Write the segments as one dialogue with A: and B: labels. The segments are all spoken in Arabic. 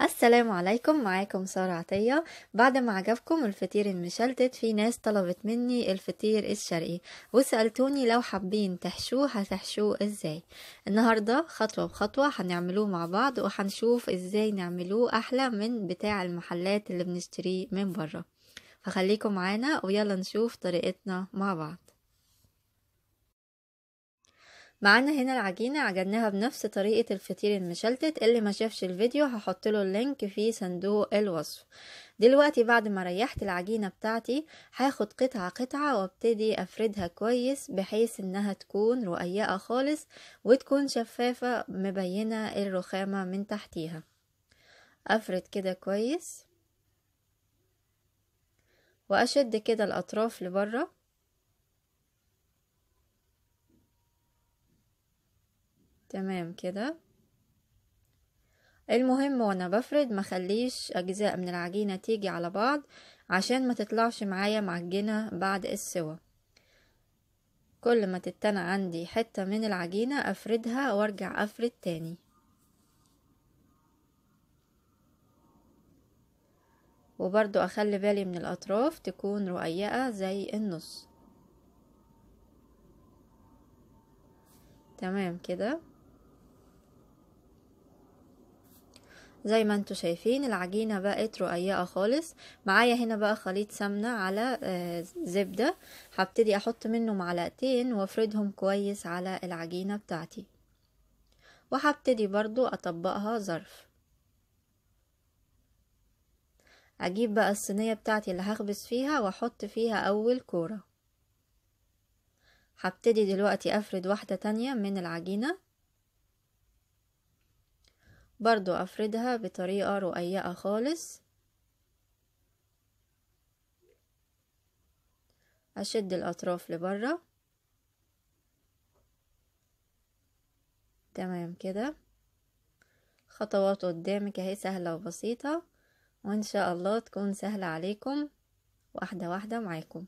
A: السلام عليكم معاكم سارة عطية بعد ما عجبكم الفطير المشلتت في ناس طلبت مني الفطير الشرقي وسألتوني لو حابين تحشوه هتحشوه ازاي النهاردة خطوة بخطوة هنعملوه مع بعض وهنشوف ازاي نعملوه احلى من بتاع المحلات اللي بنشتريه من بره فخليكم معانا ويلا نشوف طريقتنا مع بعض معانا هنا العجينة عجناها بنفس طريقة الفطير المشلتت اللي ما شافش الفيديو هحط له اللينك في صندوق الوصف دلوقتي بعد ما ريحت العجينة بتاعتي هاخد قطعة قطعة وابتدي افردها كويس بحيث انها تكون رقيقة خالص وتكون شفافة مبينة الرخامة من تحتيها افرد كده كويس واشد كده الاطراف لبره تمام كده المهم وانا بفرد ما خليش اجزاء من العجينة تيجي على بعض عشان ما تطلعش معايا معجنة بعد السوى كل ما تتنى عندي حتة من العجينة افردها وارجع افرد تاني وبرضو اخلي بالي من الاطراف تكون رقيقة زي النص تمام كده زي ما انتوا شايفين العجينة بقت رقيقة خالص معايا هنا بقى خليط سمنة على آه، زبدة هبتدي احط منه معلقتين وافردهم كويس على العجينة بتاعتي وهبتدي برضو اطبقها ظرف اجيب بقى الصينية بتاعتي اللي هخبز فيها واحط فيها اول كورة هبتدي دلوقتي افرد واحدة تانية من العجينة برضو أفردها بطريقة رقيقة خالص أشد الأطراف لبرة تمام كده خطوات قدامك اهي سهلة وبسيطة وإن شاء الله تكون سهلة عليكم واحدة واحدة معاكم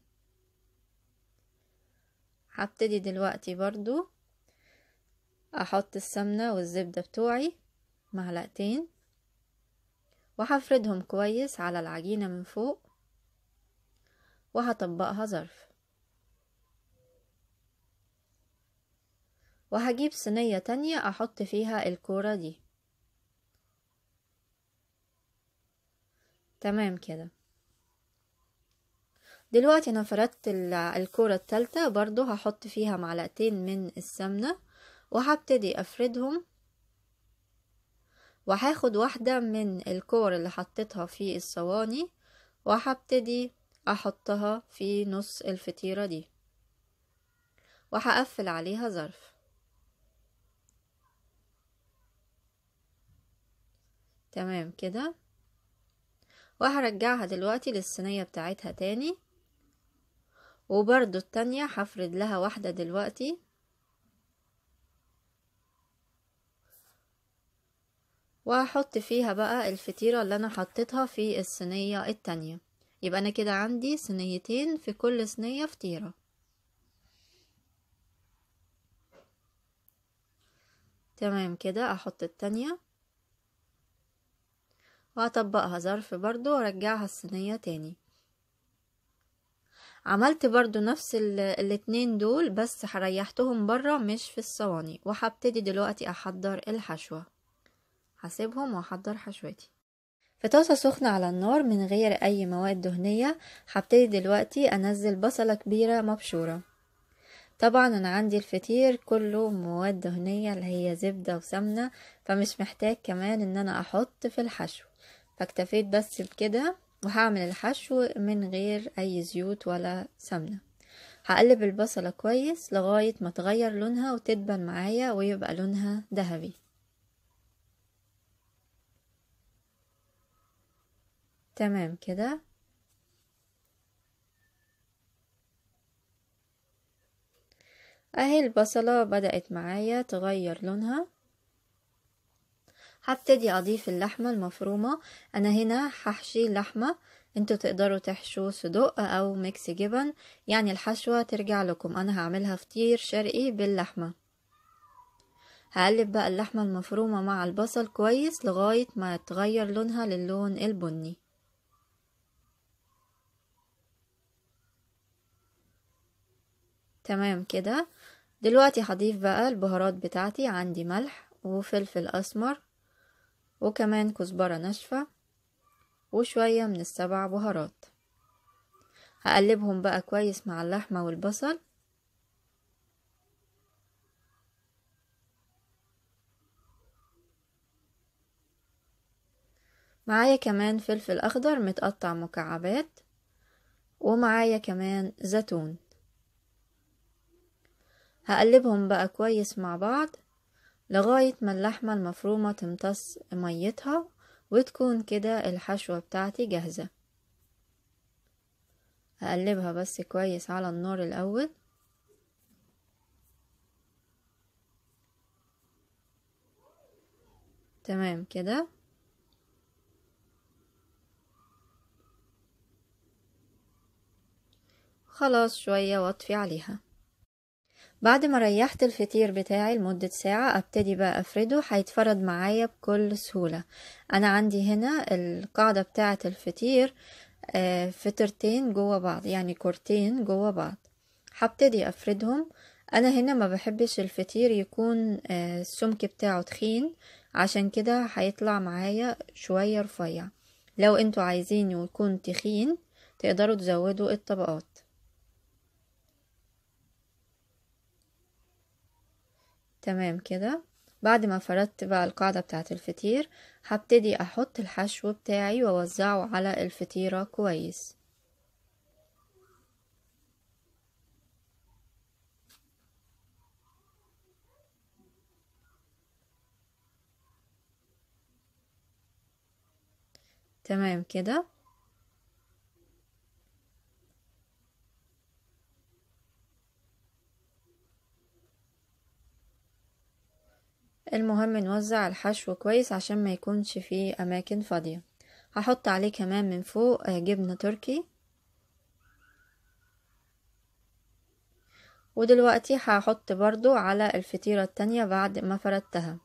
A: هبتدي دلوقتي برضو احط السمنة والزبدة بتوعي معلقتين وهفردهم كويس على العجينة من فوق وهطبقها ظرف وهجيب صينية تانية أحط فيها الكورة دي تمام كده دلوقتي أنا فردت الكورة التالتة برضو هحط فيها معلقتين من السمنة وهبتدي أفردهم وهاخد واحدة من الكور اللي حطيتها في الصواني وهبتدي احطها في نص الفطيرة دي وهقفل عليها ظرف تمام كده وهرجعها دلوقتي للصينية بتاعتها تاني وبرضو التانية هفرد لها واحدة دلوقتي وهحط فيها بقى الفطيرة اللي انا حطيتها في الصينية التانية يبقى انا كده عندي صينيتين في كل صينية فطيرة تمام كده احط التانية وهطبقها ظرف برضو وارجعها الصينية تاني عملت برضو نفس الاتنين دول بس ريحتهم بره مش في الصواني وهبتدي دلوقتي احضر الحشوه هسيبهم وهحضر حشوتي في طاسة سخنة على النار من غير أي مواد دهنية هبتدي دلوقتي أنزل بصلة كبيرة مبشورة طبعا أنا عندي الفطير كله مواد دهنية اللي هي زبدة وسمنة فمش محتاج كمان إن أنا أحط في الحشو فاكتفيت بس بكده وهعمل الحشو من غير أي زيوت ولا سمنة هقلب البصلة كويس لغاية ما تغير لونها وتدبن معايا ويبقى لونها ذهبي تمام كده اهي البصلة بدأت معايا تغير لونها هبتدي اضيف اللحمة المفرومة انا هنا هحشي لحمة انتوا تقدروا تحشوا صدق او ميكس جبن يعني الحشوة ترجع لكم انا هعملها فطير شرقي باللحمة هقلب بقى اللحمة المفرومة مع البصل كويس لغاية ما تغير لونها للون البني تمام كده دلوقتي هضيف بقى البهارات بتاعتي عندي ملح وفلفل اسمر وكمان كزبرة ناشفة وشوية من السبع بهارات هقلبهم بقى كويس مع اللحمة والبصل معايا كمان فلفل اخضر متقطع مكعبات ومعايا كمان زيتون هقلبهم بقى كويس مع بعض لغاية ما اللحمة المفرومة تمتص ميتها وتكون كده الحشوة بتاعتي جاهزة هقلبها بس كويس على النار الأول تمام كده خلاص شوية واطفي عليها بعد ما ريحت الفطير بتاعي لمدة ساعة أبتدي بقى أفرده هيتفرد معايا بكل سهولة أنا عندي هنا القاعدة بتاعة الفطير آه، فطرتين جوه بعض يعني كورتين جوه بعض هبتدي أفردهم أنا هنا ما بحبش الفطير يكون آه، السمك بتاعه تخين عشان كده هيطلع معايا شوية رفيع لو انتوا عايزينه يكون تخين تقدروا تزودوا الطبقات تمام كده بعد ما فردت بقى القاعدة بتاعت الفطير هبتدي احط الحشو بتاعي واوزعه على الفطيرة كويس تمام كده المهم نوزع الحشو كويس عشان ما يكونش فيه اماكن فاضية هحط عليه كمان من فوق آه، جبنة تركي ودلوقتي هحط برضو على الفطيرة التانية بعد ما فردتها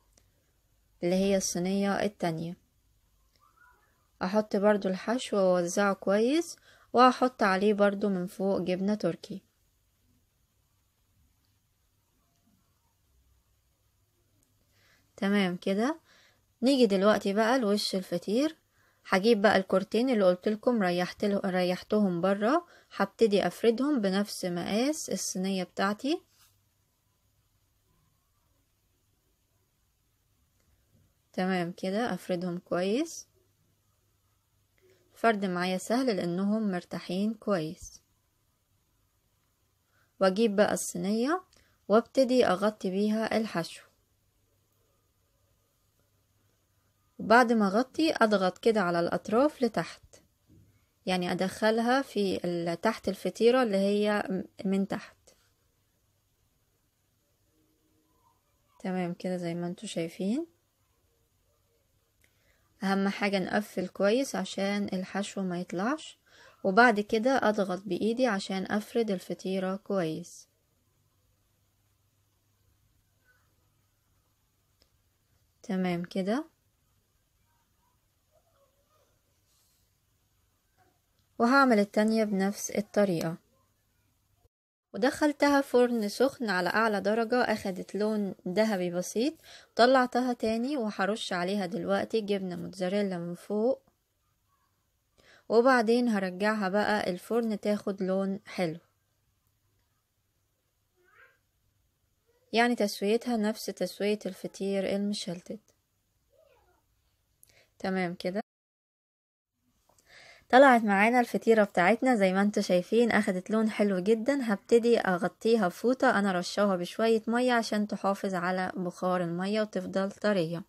A: اللي هي الصينية التانية احط برضو الحشو واوزعه كويس وهحط عليه برضو من فوق جبنة تركي تمام كده نيجي دلوقتي بقى لوش الفطير هجيب بقى الكورتين اللي قلت لكم ريحت ريحتهم بره هبتدي افردهم بنفس مقاس الصينيه بتاعتي تمام كده افردهم كويس فرد معايا سهل لانهم مرتاحين كويس واجيب بقى الصينيه وابتدي اغطي بيها الحشو وبعد ما اغطي اضغط كده على الاطراف لتحت يعني ادخلها في تحت الفطيرة اللي هي من تحت تمام كده زي ما انتوا شايفين اهم حاجة نقفل كويس عشان الحشو ما يطلعش وبعد كده اضغط بايدي عشان افرد الفطيرة كويس تمام كده وهعمل التانية بنفس الطريقة ودخلتها فرن سخن على أعلى درجة أخدت لون ذهبي بسيط طلعتها تاني وهرش عليها دلوقتي جبنة موتزاريلا من فوق وبعدين هرجعها بقى الفرن تاخد لون حلو يعني تسويتها نفس تسوية الفطير المشلتت تمام كده طلعت معانا الفطيرة بتاعتنا زي ما انتوا شايفين اخدت لون حلو جدا هبتدي اغطيها بفوطة انا رشاها بشوية مية عشان تحافظ على بخار المية وتفضل طرية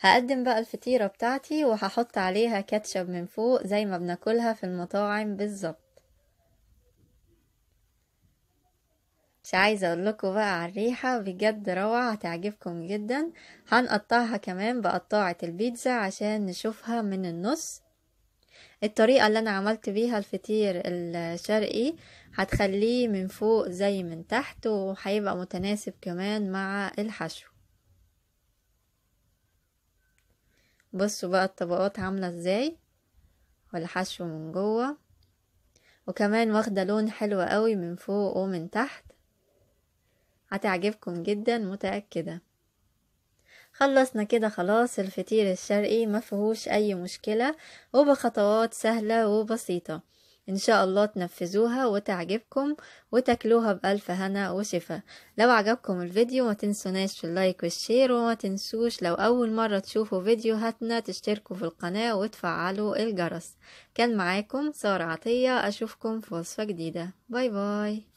A: هقدم بقى الفطيرة بتاعتي وهحط عليها كاتشب من فوق زي ما بناكلها في المطاعم بالظبط مش عايزة اقول لكم بقى على الريحة بجد روعة هتعجبكم جدا هنقطعها كمان بقطاعة البيتزا عشان نشوفها من النص الطريقة اللي انا عملت بيها الفطير الشرقي هتخليه من فوق زي من تحت وهيبقى متناسب كمان مع الحشو بصوا بقى الطبقات عاملة ازاي والحشو من جوه وكمان واخدة لون حلو قوي من فوق ومن تحت هتعجبكم جدا متأكدة خلصنا كده خلاص الفطير الشرقي مفهوش أي مشكلة وبخطوات سهلة وبسيطة إن شاء الله تنفذوها وتعجبكم وتاكلوها بألف هنا وشفا لو عجبكم الفيديو ما تنسوناش في اللايك والشير وما تنسوش لو أول مرة تشوفوا فيديوهاتنا تشتركوا في القناة وتفعلوا الجرس كان معاكم سارة عطية أشوفكم في وصفة جديدة باي باي